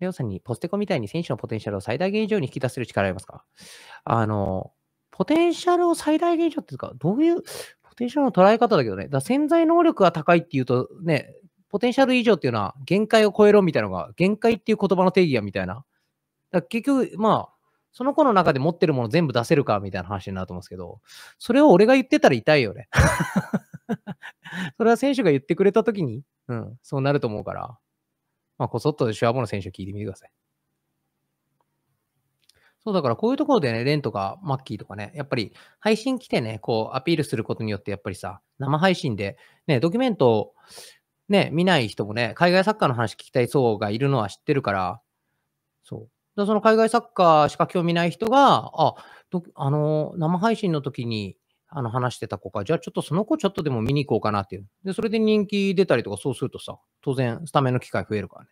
レオさんにポステコみたいに選手のポテンシャルを最大限以上に引き出せる力ありますかあの、ポテンシャルを最大限以上っていうか、どういう、ポテンシャルの捉え方だけどね、だ潜在能力が高いっていうとね、ポテンシャル以上っていうのは限界を超えろみたいなのが、限界っていう言葉の定義やみたいな。だ結局、まあ、その子の中で持ってるもの全部出せるかみたいな話になると思うんですけど、それを俺が言ってたら痛いよね。それは選手が言ってくれた時に、うん、そうなると思うから。まあ、こそっとシュアボの選手聞いてみてください。そう、だからこういうところでね、レンとかマッキーとかね、やっぱり配信来てね、こうアピールすることによって、やっぱりさ、生配信で、ね、ドキュメントをね、見ない人もね、海外サッカーの話聞きたい層がいるのは知ってるから、そう。その海外サッカーしか興味ない人が、あ、あの生配信の時にあの話してた子か、じゃあちょっとその子ちょっとでも見に行こうかなっていう。で、それで人気出たりとかそうするとさ、当然スタメンの機会増えるからね。